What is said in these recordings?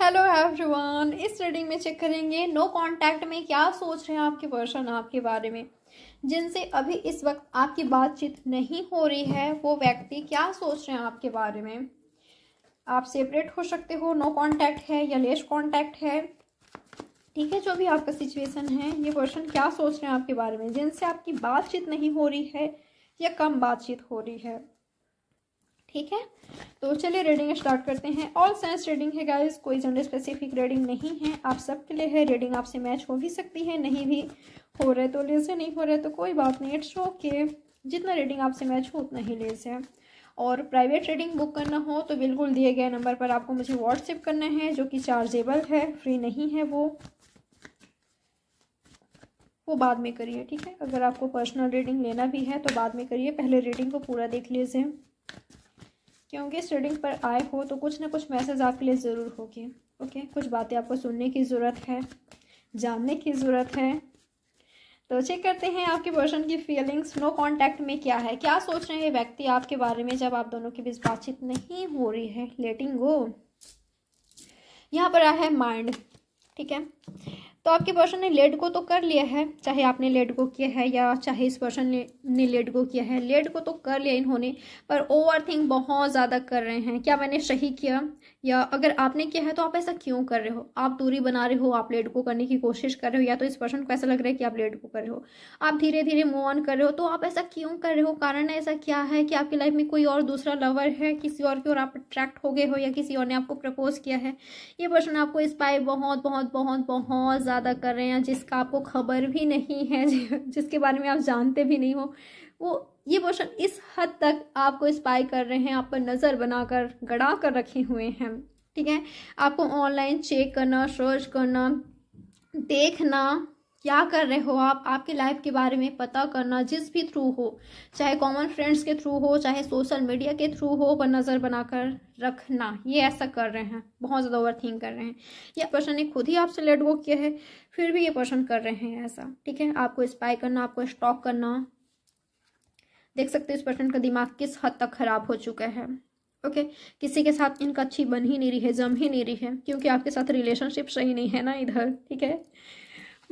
Hello everyone इस reading में check करेंगे नो no कांटेक्ट में क्या सोच रहे हैं आपके पर्सन आपके बारे में जिनसे अभी इस वक्त आपकी बातचीत नहीं हो रही है वो व्यक्ति क्या सोच रहे हैं आपके बारे में आप सेपरेट हो सकते हो नो no कांटेक्ट है या लेस कांटेक्ट है ठीक है जो भी आपका सिचुएशन है ये पर्सन क्या सोच रहे हैं आपके बारे में जिनसे आपकी बातचीत नहीं हो रही है या कम बातचीत हो रही है ठीक है तो चलिए रीडिंग स्टार्ट करते हैं ऑल साइंस रीडिंग है गाइस कोई जनरल स्पेसिफिक रीडिंग नहीं है आप सबके लिए है रीडिंग आपसे मैच हो भी सकती है नहीं भी हो रहे तो लेज है नहीं हो रहे तो कोई बात नहीं इट्स ओके जितना रीडिंग आपसे मैच हो उतना ही लेज है और प्राइवेट रीडिंग बुक करना हो तो बिल्कुल दिए गए नंबर पर आपको मुझे व्हाट्सएप करना है जो कि चार्जेबल है फ्री नहीं है वो वो बाद में करिए ठीक है अगर आपको पर्सनल रीडिंग लेना भी है तो बाद में करिए पहले रीडिंग को पूरा देख लीजिए क्योंकि स्टडिंग पर आए हो तो कुछ ना कुछ मैसेज आपके लिए ज़रूर होगी ओके कुछ बातें आपको सुनने की ज़रूरत है जानने की ज़रूरत है तो चेक करते हैं आपके पर्सन की फीलिंग्स नो कांटेक्ट में क्या है क्या सोच रहे हैं व्यक्ति आपके बारे में जब आप दोनों के बीच बातचीत नहीं हो रही है लेटिंग गो यहाँ पर आया है माइंड ठीक है तो आपके पर्सन ने लेड को तो कर लिया है चाहे आपने लेड को किया है या चाहे इस पर्सन ने लेड को किया है लेड को तो कर लिया इन्होंने पर ओवर थिंक बहुत ज़्यादा कर रहे हैं क्या मैंने सही किया या अगर आपने किया है तो आप ऐसा क्यों कर रहे हो आप दूरी बना रहे हो आप लेड को करने की कोशिश कर रहे हो या तो इस पर्सन को ऐसा लग रहा है कि आप लेड को कर रहे हो आप धीरे धीरे मूव ऑन कर रहे हो तो आप ऐसा क्यों कर रहे हो कारण ऐसा क्या है कि आपकी लाइफ में कोई और दूसरा लवर है किसी और की ओर आप अट्रैक्ट हो गए हो या किसी और ने आपको प्रपोज किया है ये पर्सन आपको इस बहुत बहुत बहुत बहुत ज़्यादा कर रहे हैं जिसका आपको खबर भी नहीं है जिसके बारे में आप जानते भी नहीं हो वो ये क्वेश्चन इस हद तक आपको स्पाई कर रहे हैं आप पर नज़र बनाकर गड़ा कर रखे हुए हैं ठीक है आपको ऑनलाइन चेक करना सर्च करना देखना क्या कर रहे हो आप आपके लाइफ के बारे में पता करना जिस भी थ्रू हो चाहे कॉमन फ्रेंड्स के थ्रू हो चाहे सोशल मीडिया के थ्रू हो पर नज़र बनाकर रखना ये ऐसा कर रहे हैं बहुत ज़्यादा ओवर थिंक कर रहे हैं ये पर्सन ने खुद ही आपसे लेट वो किया है फिर भी ये पर्सन कर रहे हैं ऐसा ठीक है आपको स्पाई करना आपको स्टॉक करना देख सकते हो इस पर्सन का दिमाग किस हद तक ख़राब हो चुका है ओके okay, किसी के साथ इनका अच्छी बन ही नहीं रही है जम ही नहीं रही है क्योंकि आपके साथ रिलेशनशिप सही नहीं है ना इधर ठीक है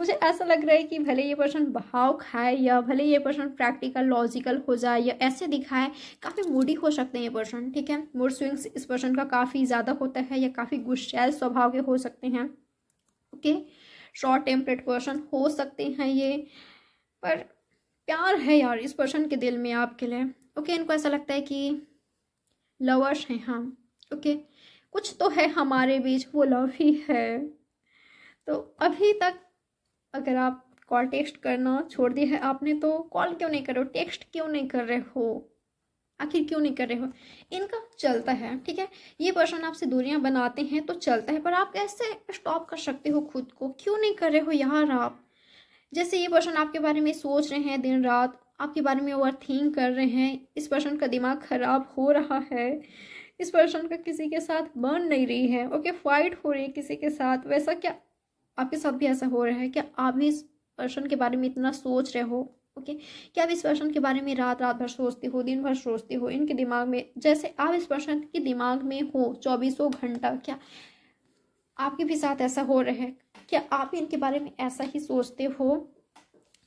मुझे ऐसा लग रहा है कि भले ये पर्सन भाव खाए या भले ये पर्सन प्रैक्टिकल लॉजिकल हो जाए या ऐसे दिखाए काफ़ी मूडी हो सकते हैं ये पर्सन ठीक है मूड स्विंग्स इस पर्सन का काफ़ी ज़्यादा होता है या काफ़ी गुस्सैल स्वभाव के हो सकते हैं ओके शॉर्ट टेम्परेट पर्सन हो सकते हैं ये पर प्यार है यार इस पर्सन के दिल में आपके लिए ओके इनको ऐसा लगता है कि लवर्स हैं हाँ ओके कुछ तो है हमारे बीच वो लव ही है तो अभी तक अगर आप कॉल टेक्स्ट करना छोड़ दिया है आपने तो कॉल क्यों नहीं कर रहे हो टेक्स्ट क्यों नहीं कर रहे हो आखिर क्यों नहीं कर रहे हो इनका चलता है ठीक है ये पर्सन आपसे दूरियां बनाते हैं तो चलता है पर आप कैसे स्टॉप कर सकते हो खुद को क्यों नहीं कर रहे हो यार आप जैसे ये पर्सन आपके बारे में सोच रहे हैं दिन रात आपके बारे में ओवर थिंक कर रहे हैं इस पर्सन का दिमाग ख़राब हो रहा है इस पर्सन का किसी के साथ बन नहीं रही है ओके फाइट हो रही है किसी के साथ वैसा क्या आपके साथ भी ऐसा हो रहा है कि आप भी इस पर्सन के बारे में इतना सोच रहे हो ओके okay? क्या आप इस पर्सन के बारे में रात रात भर सोचते हो दिन भर सोचते हो इनके दिमाग में जैसे आप इस पर्सन के दिमाग में हो चौबीसों घंटा क्या आपके भी साथ ऐसा हो रहा है क्या आप भी इनके बारे में ऐसा ही सोचते हो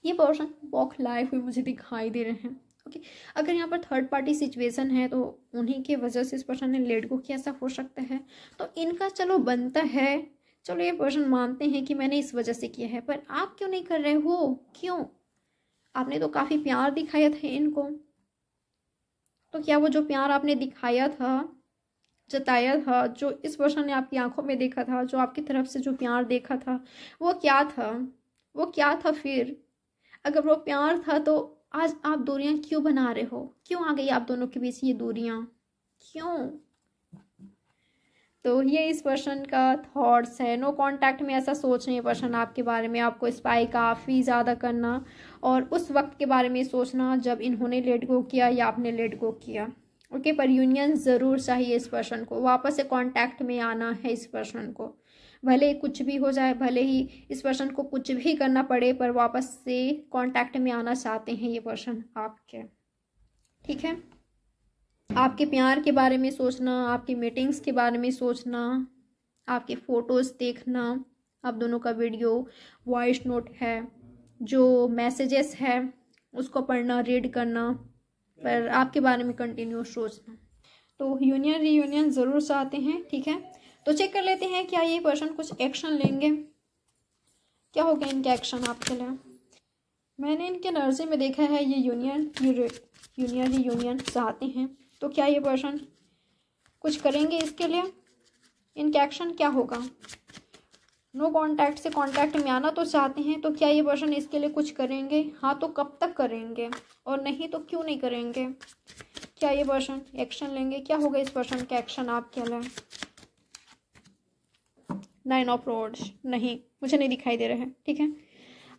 ये पर्सन लाए हुए मुझे दिखाई दे रहे हैं ओके okay. अगर यहाँ पर थर्ड पार्टी सिचुएशन है तो उन्हीं के वजह से इस पर्सन ने लेट को किया ऐसा हो सकता है तो इनका चलो बनता है चलो ये पर्सन मानते हैं कि मैंने इस वजह से किया है पर आप क्यों नहीं कर रहे हो क्यों आपने तो काफ़ी प्यार दिखाया था इनको तो क्या वो जो प्यार आपने दिखाया था जताया था जो इस पर्सन ने आपकी आंखों में देखा था जो आपकी तरफ से जो प्यार देखा था वो क्या था वो क्या था फिर अगर वो प्यार था तो आज आप दूरियां क्यों बना रहे हो क्यों आ गई आप दोनों के बीच ये दूरियां क्यों तो ये इस पर्सन का थॉट्स है नो कांटेक्ट में ऐसा सोच नहीं पर्सन आपके बारे में आपको स्पाई काफ़ी ज़्यादा करना और उस वक्त के बारे में सोचना जब इन्होंने लेट गो किया या आपने लेट गो किया ओके पर यूनियन ज़रूर चाहिए इस पर्सन को वापस से कांटेक्ट में आना है इस पर्सन को भले कुछ भी हो जाए भले ही इस पर्सन को कुछ भी करना पड़े पर वापस से कॉन्टैक्ट में आना चाहते हैं ये पर्सन आपके ठीक है आपके प्यार के बारे में सोचना आपकी मीटिंग्स के बारे में सोचना आपके फ़ोटोज़ देखना आप दोनों का वीडियो वॉइस नोट है जो मैसेजेस है उसको पढ़ना रीड करना पर आपके बारे में कंटिन्यू सोचना तो यूनियन रीयूनियन ज़रूर चाहते हैं ठीक है तो चेक कर लेते हैं क्या ये पर्सन कुछ एक्शन लेंगे क्या हो गया इनके एक्शन आपके लिए मैंने इनके नर्जी में देखा है ये यूनियन ये यूनियन रीयूनियन चाहते हैं तो क्या ये पर्सन कुछ करेंगे इसके लिए इनके एक्शन क्या होगा नो कांटेक्ट से कांटेक्ट में आना तो चाहते हैं तो क्या ये पर्सन इसके लिए कुछ करेंगे हाँ तो कब तक करेंगे और नहीं तो क्यों नहीं करेंगे क्या ये पर्सन एक्शन लेंगे क्या होगा इस पर्सन का एक्शन आप क्या लें नाइन ऑफ रोड्स नहीं मुझे नहीं दिखाई दे रहे हैं ठीक है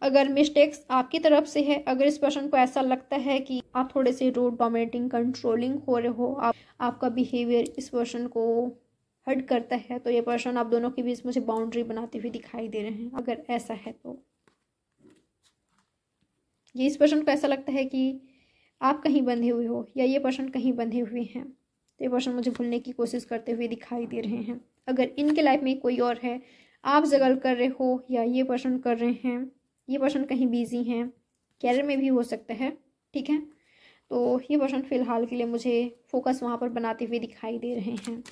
अगर मिस्टेक्स आपकी तरफ से है अगर इस पर्सन को ऐसा लगता है कि आप थोड़े से रोड डोमिनेटिंग कंट्रोलिंग हो रहे हो आप आपका बिहेवियर इस पर्सन को हर्ट करता है तो ये पर्सन आप दोनों के बीच मुझे बाउंड्री बनाते हुए दिखाई दे रहे हैं अगर ऐसा है तो ये इस पर्सन को ऐसा लगता है कि आप कहीं बंधे हुए हो या ये पर्सन कहीं बंधे हुए हैं तो ये पर्सन मुझे भूलने की कोशिश करते हुए दिखाई दे रहे हैं अगर इनके लाइफ में कोई और है आप जगल कर रहे हो या ये पर्सन कर रहे हैं ये पर्सन कहीं बिजी हैं कैरियर में भी हो सकता है ठीक है तो ये पर्सन फ़िलहाल के लिए मुझे फोकस वहाँ पर बनाते हुए दिखाई दे रहे हैं